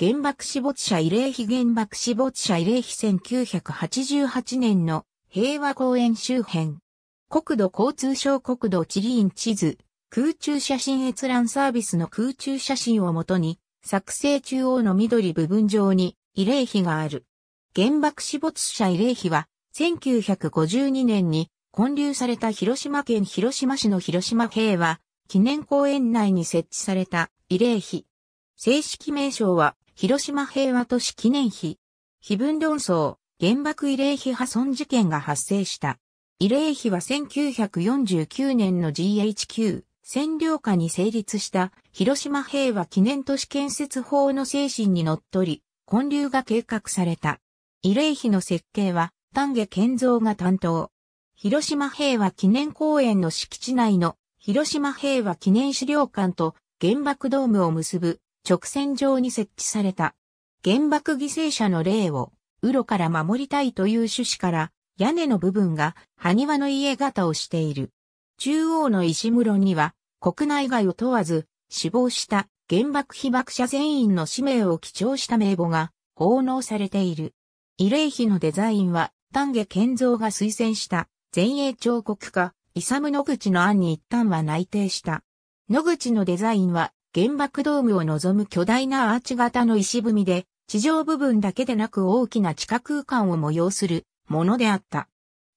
原爆死没者慰霊碑原爆死没者慰霊碑1988年の平和公園周辺。国土交通省国土地理院地図、空中写真閲覧サービスの空中写真をもとに、作成中央の緑部分上に慰霊碑がある。原爆死没者慰霊碑は、1952年に建立された広島県広島市の広島平和記念公園内に設置された慰霊碑。正式名称は広島平和都市記念碑。碑文論争、原爆慰霊碑破損事件が発生した。慰霊碑は1949年の GHQ 占領下に成立した広島平和記念都市建設法の精神に則り、建立が計画された。慰霊碑の設計は丹下健三が担当。広島平和記念公園の敷地内の広島平和記念資料館と原爆ドームを結ぶ直線上に設置された。原爆犠牲者の霊を、ウロから守りたいという趣旨から、屋根の部分が埴輪の家型をしている。中央の石室には、国内外を問わず、死亡した原爆被爆者全員の氏名を記帳した名簿が奉納されている。慰霊碑のデザインは、丹下健三が推薦した、前衛彫刻家、イサム野口の案に一旦は内定した。野口のデザインは、原爆ドームを望む巨大なアーチ型の石踏みで、地上部分だけでなく大きな地下空間を模様するものであった。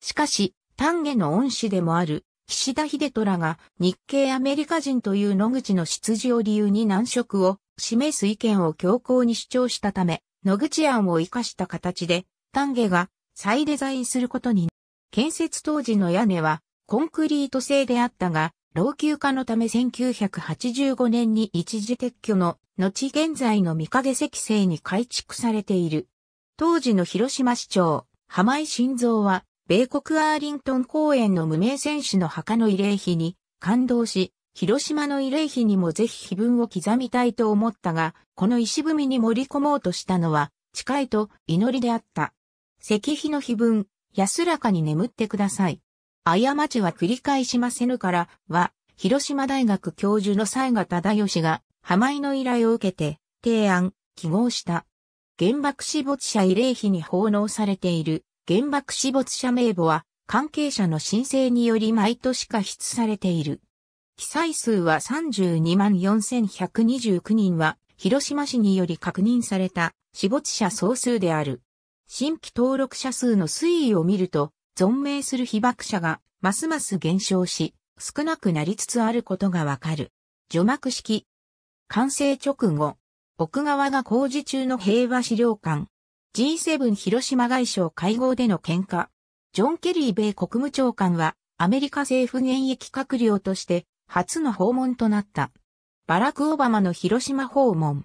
しかし、丹下の恩師でもある岸田秀虎が日系アメリカ人という野口の出自を理由に難色を示す意見を強硬に主張したため、野口案を生かした形で、丹下が再デザインすることに。建設当時の屋根はコンクリート製であったが、老朽化のため1985年に一時撤去の、後現在の御影石製に改築されている。当時の広島市長、浜井晋三は、米国アーリントン公園の無名選手の墓の慰霊碑に感動し、広島の慰霊碑にもぜひ碑文を刻みたいと思ったが、この石踏みに盛り込もうとしたのは、誓いと祈りであった。石碑の碑文、安らかに眠ってください。過ちは繰り返しませぬからは、広島大学教授の西賀忠義が、浜井の依頼を受けて、提案、記号した。原爆死没者慰霊碑に奉納されている原爆死没者名簿は、関係者の申請により毎年加筆されている。記載数は32万4129人は、広島市により確認された死没者総数である。新規登録者数の推移を見ると、存命する被爆者がますます減少し、少なくなりつつあることがわかる。除幕式。完成直後、奥側が工事中の平和資料館。G7 広島外相会合での喧嘩。ジョン・ケリー米国務長官は、アメリカ政府現役閣僚として、初の訪問となった。バラク・オバマの広島訪問。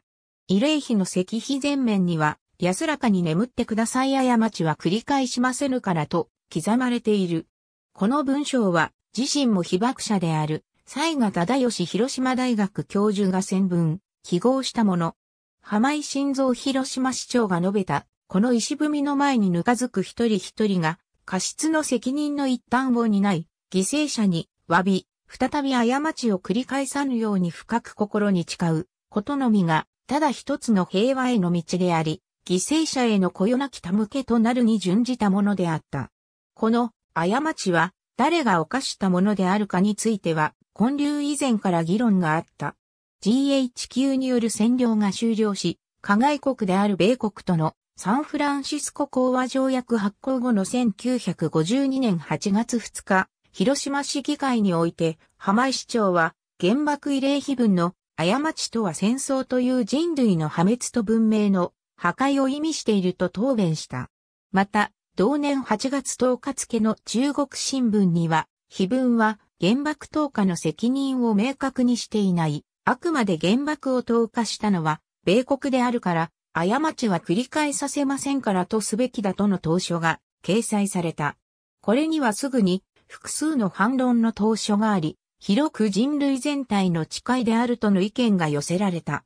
慰霊碑の石碑前面には、安らかに眠ってください過ちは繰り返しませぬからと、刻まれている。この文章は、自身も被爆者である、西賀忠義広島大学教授が専文、記号したもの。浜井晋三広島市長が述べた、この石踏みの前にぬかずく一人一人が、過失の責任の一端を担い、犠牲者に、詫び、再び過ちを繰り返さぬように深く心に誓う、ことのみが、ただ一つの平和への道であり、犠牲者へのこよなき手向けとなるに準じたものであった。この過ちは誰が犯したものであるかについては、混流以前から議論があった。GHQ による占領が終了し、加害国である米国とのサンフランシスコ講和条約発行後の1952年8月2日、広島市議会において、浜井市長は原爆慰霊碑文の過ちとは戦争という人類の破滅と文明の破壊を意味していると答弁した。また、同年8月10日付の中国新聞には、碑文は原爆投下の責任を明確にしていない。あくまで原爆を投下したのは、米国であるから、過ちは繰り返させませんからとすべきだとの投書が掲載された。これにはすぐに複数の反論の投書があり、広く人類全体の誓いであるとの意見が寄せられた。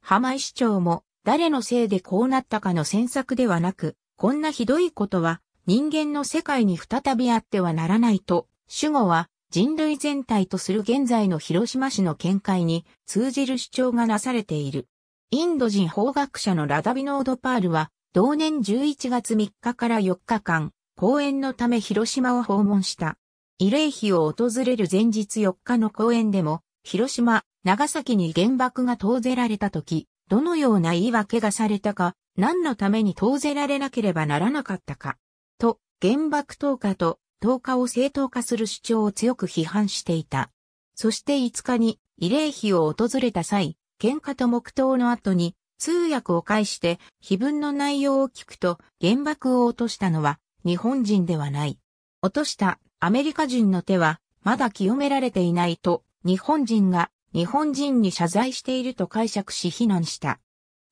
浜井市長も誰のせいでこうなったかの詮索ではなく、こんなひどいことは人間の世界に再びあってはならないと、主語は人類全体とする現在の広島市の見解に通じる主張がなされている。インド人法学者のラダビノードパールは、同年11月3日から4日間、講演のため広島を訪問した。慰霊碑を訪れる前日4日の講演でも、広島、長崎に原爆が投ぜられた時、どのような言い訳がされたか、何のために投ぜられなければならなかったか、と、原爆投下と投下を正当化する主張を強く批判していた。そして5日に慰霊碑を訪れた際、喧嘩と黙祷の後に通訳を介して碑文の内容を聞くと原爆を落としたのは日本人ではない。落としたアメリカ人の手はまだ清められていないと日本人が日本人に謝罪していると解釈し非難した。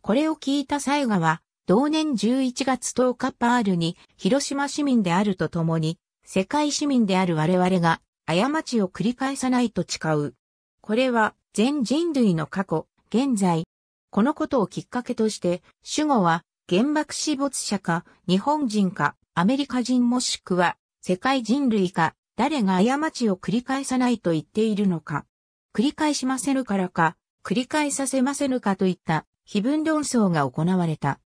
これを聞いた西賀は、同年11月10日パールに広島市民であるとともに、世界市民である我々が過ちを繰り返さないと誓う。これは全人類の過去、現在。このことをきっかけとして、主語は原爆死没者か、日本人か、アメリカ人もしくは世界人類か、誰が過ちを繰り返さないと言っているのか。繰り返しませぬからか、繰り返させませぬかといった非文論争が行われた。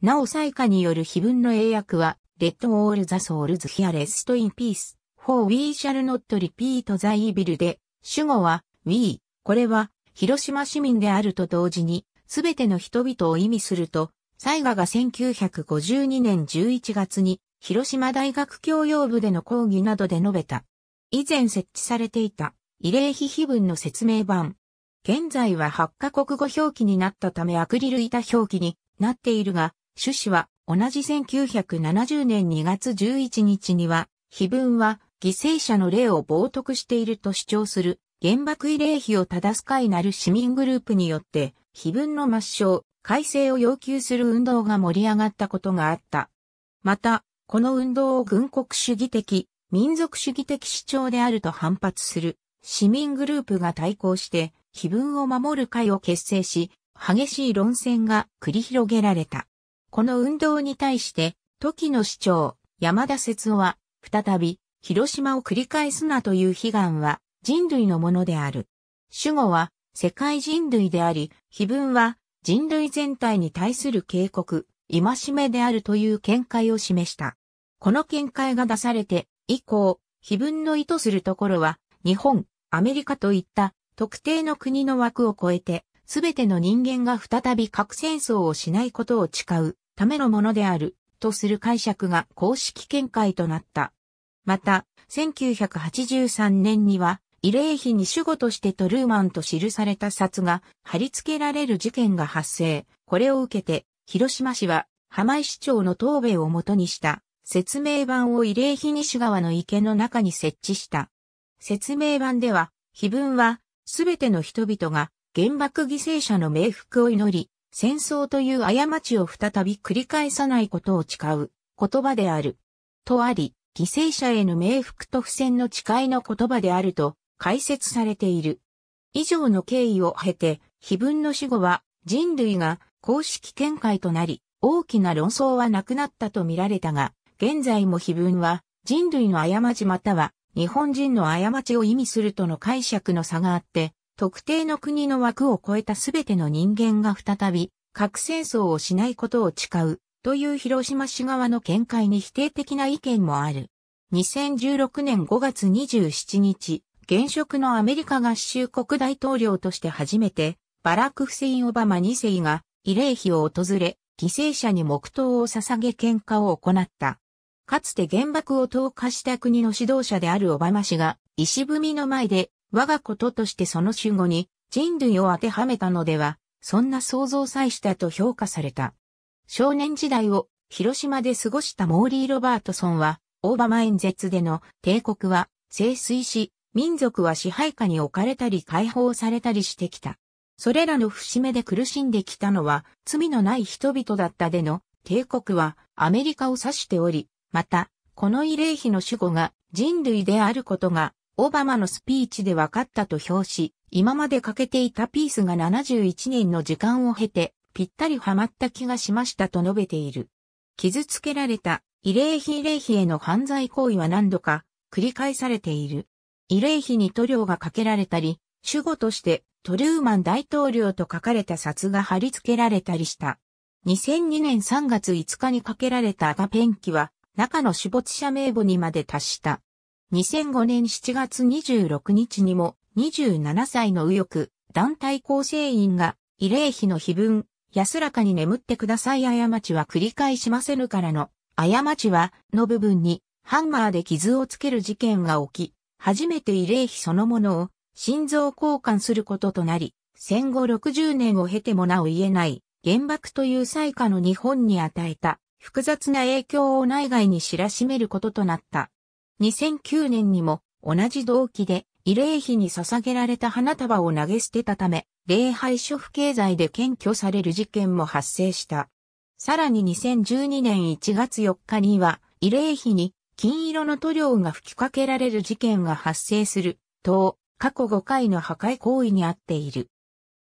なお最下による非文の英訳は、レッドオールザソールズヒアレストインピース、フォーウィーシャルノットリピー h ザイービルで、主語は、ウィー、これは、広島市民であると同時に、すべての人々を意味すると、災イが1952年11月に、広島大学教養部での講義などで述べた。以前設置されていた、慰霊碑碑文の説明版、現在は8カ国語表記になったためアクリル板表記になっているが、趣旨は同じ1970年2月11日には、碑文は犠牲者の霊を冒涜していると主張する原爆慰霊碑を正す会なる市民グループによって、碑文の抹消、改正を要求する運動が盛り上がったことがあった。また、この運動を軍国主義的、民族主義的主張であると反発する市民グループが対抗して碑文を守る会を結成し、激しい論戦が繰り広げられた。この運動に対して、時の市長、山田節夫は、再び、広島を繰り返すなという悲願は、人類のものである。主語は、世界人類であり、碑文は、人類全体に対する警告、戒めであるという見解を示した。この見解が出されて、以降、碑文の意図するところは、日本、アメリカといった特定の国の枠を超えて、すべての人間が再び核戦争をしないことを誓うためのものである、とする解釈が公式見解となった。また、1983年には、慰霊碑に主語としてトルーマンと記された札が貼り付けられる事件が発生。これを受けて、広島市は浜井市長の答弁をもとにした説明板を慰霊碑西側の池の中に設置した。説明板では、碑文はすべての人々が原爆犠牲者の冥福を祈り、戦争という過ちを再び繰り返さないことを誓う言葉である。とあり、犠牲者への冥福と付箋の誓いの言葉であると解説されている。以上の経緯を経て、碑文の死後は人類が公式見解となり、大きな論争はなくなったと見られたが、現在も碑文は人類の過ちまたは日本人の過ちを意味するとの解釈の差があって、特定の国の枠を超えた全ての人間が再び核戦争をしないことを誓うという広島市側の見解に否定的な意見もある。2016年5月27日、現職のアメリカ合衆国大統領として初めて、バラク・フセイン・オバマ2世が慰霊碑を訪れ、犠牲者に黙祷を捧げ喧嘩を行った。かつて原爆を投下した国の指導者であるオバマ氏が、石踏みの前で、我がこととしてその主語に、人類を当てはめたのでは、そんな想像さえしたと評価された。少年時代を広島で過ごしたモーリー・ロバートソンは、オバマ演説での帝国は清水し、民族は支配下に置かれたり解放されたりしてきた。それらの節目で苦しんできたのは罪のない人々だったでの帝国はアメリカを指しており、また、この慰霊碑の主語が人類であることが、オバマのスピーチで分かったと表し、今まで欠けていたピースが71年の時間を経て、ぴったりはまった気がしましたと述べている。傷つけられた慰霊碑慰霊碑への犯罪行為は何度か繰り返されている。慰霊碑に塗料がかけられたり、主語としてトルーマン大統領と書かれた札が貼り付けられたりした。2002年3月5日にかけられた赤ペンキは中の死没者名簿にまで達した。2005年7月26日にも27歳の右翼団体構成員が慰霊碑の碑文、安らかに眠ってください過ちは繰り返しませぬからの、過ちはの部分にハンマーで傷をつける事件が起き、初めて慰霊碑そのものを心臓交換することとなり、戦後60年を経てもなお言えない原爆という災禍の日本に与えた複雑な影響を内外に知らしめることとなった。2009年にも同じ動機で慰霊碑に捧げられた花束を投げ捨てたため、礼拝書不経済で検挙される事件も発生した。さらに2012年1月4日には、慰霊碑に金色の塗料が吹きかけられる事件が発生する、と、過去5回の破壊行為にあっている。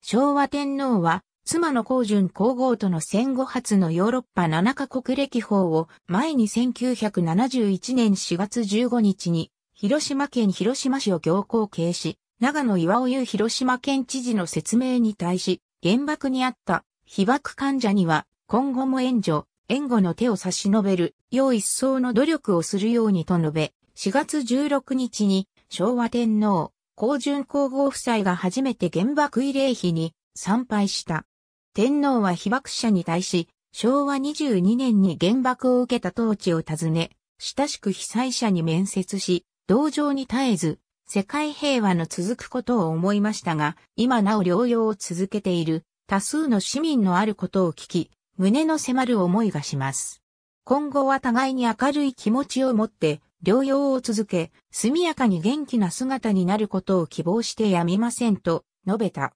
昭和天皇は妻の高順皇后との戦後初のヨーロッパ7カ国歴訪を前に1971年4月15日に広島県広島市を行行掲し、長野岩尾優広島県知事の説明に対し、原爆にあった被爆患者には今後も援助、援護の手を差し伸べる、よう一層の努力をするようにと述べ、4月16日に昭和天皇、高順皇后夫妻が初めて原爆慰霊碑に参拝した。天皇は被爆者に対し、昭和22年に原爆を受けた当地を訪ね、親しく被災者に面接し、同情に絶えず、世界平和の続くことを思いましたが、今なお療養を続けている多数の市民のあることを聞き、胸の迫る思いがします。今後は互いに明るい気持ちを持って、療養を続け、速やかに元気な姿になることを希望してやみませんと述べた。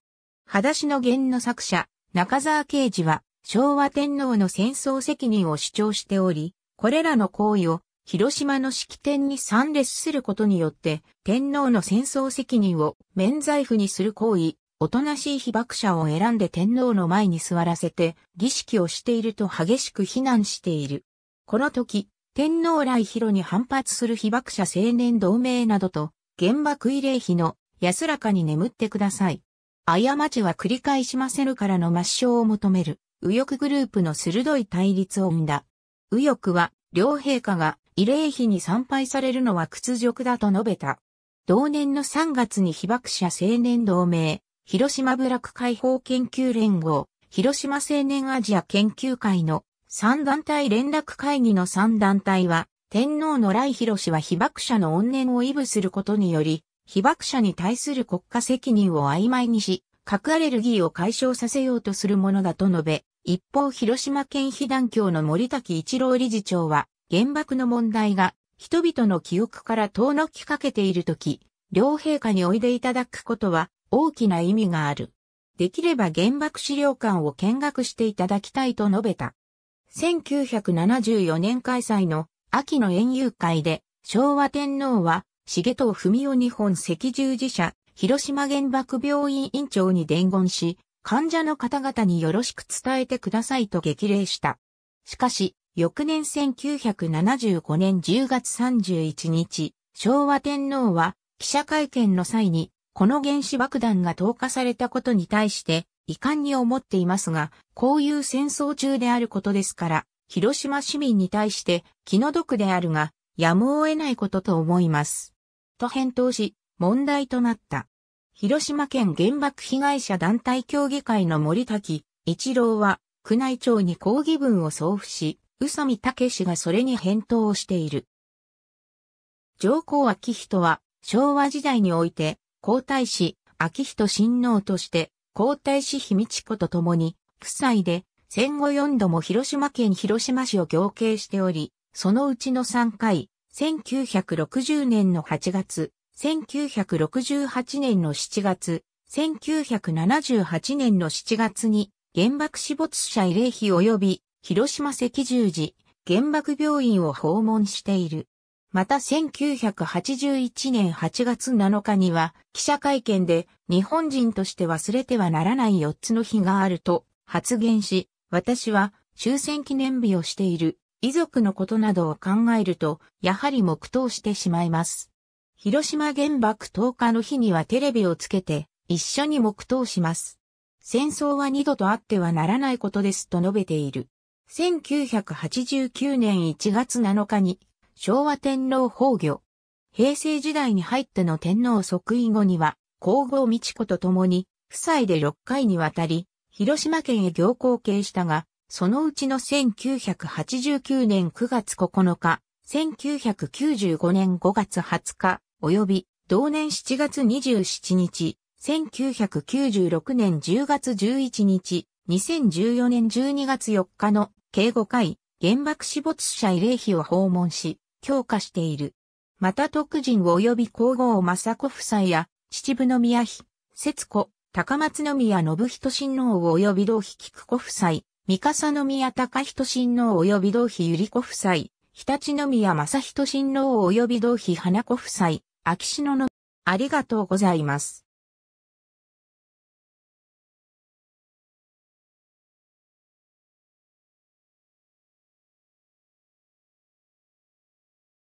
裸足の弦の作者、中沢啓治は昭和天皇の戦争責任を主張しており、これらの行為を広島の式典に参列することによって天皇の戦争責任を免罪符にする行為、おとなしい被爆者を選んで天皇の前に座らせて儀式をしていると激しく非難している。この時、天皇来広に反発する被爆者青年同盟などと原爆慰霊碑の安らかに眠ってください。過ちは繰り返しませぬからの抹消を求める、右翼グループの鋭い対立を生んだ。右翼は、両陛下が慰霊碑に参拝されるのは屈辱だと述べた。同年の3月に被爆者青年同盟、広島部落解放研究連合、広島青年アジア研究会の3団体連絡会議の3団体は、天皇の来広氏は被爆者の怨念を異部することにより、被爆者に対する国家責任を曖昧にし、核アレルギーを解消させようとするものだと述べ、一方広島県被団協の森滝一郎理事長は、原爆の問題が人々の記憶から遠のきかけているとき、両陛下においでいただくことは大きな意味がある。できれば原爆資料館を見学していただきたいと述べた。1974年開催の秋の園遊会で昭和天皇は重藤文夫日本赤十字社、広島原爆病院院長に伝言し、患者の方々によろしく伝えてくださいと激励した。しかし、翌年1975年10月31日、昭和天皇は記者会見の際に、この原子爆弾が投下されたことに対して遺憾に思っていますが、こういう戦争中であることですから、広島市民に対して気の毒であるが、やむを得ないことと思います。と返答し、問題となった。広島県原爆被害者団体協議会の森滝一郎は、宮内庁に抗議文を送付し、宇佐美武氏がそれに返答をしている。上皇昭人は、昭和時代において、皇太子、昭人親王として、皇太子秘密子と共に、夫妻で、戦後4度も広島県広島市を行経しており、そのうちの3回、1960年の8月、1968年の7月、1978年の7月に原爆死没者慰霊碑及び広島赤十字原爆病院を訪問している。また1981年8月7日には記者会見で日本人として忘れてはならない4つの日があると発言し、私は終戦記念日をしている遺族のことなどを考えると、やはり黙祷してしまいます。広島原爆投下の日にはテレビをつけて、一緒に黙祷します。戦争は二度とあってはならないことですと述べている。1989年1月7日に昭和天皇崩御。平成時代に入っての天皇即位後には皇后美智子と共に夫妻で6回にわたり広島県へ行幸刑したがそのうちの1989年9月9日、1995年5月20日、及び同年7月27日、1996年10月11日、2014年12月4日の警護会原爆死没者慰霊碑を訪問し、強化している。また特人及び皇后雅子夫妻や、秩父宮妃、節子、高松宮信人親王及び同妃菊子夫妻、三笠宮高人親王及び同妃百合子夫妻、常陸宮正人親王及び同妃花子夫妻、秋篠の、ありがとうございます。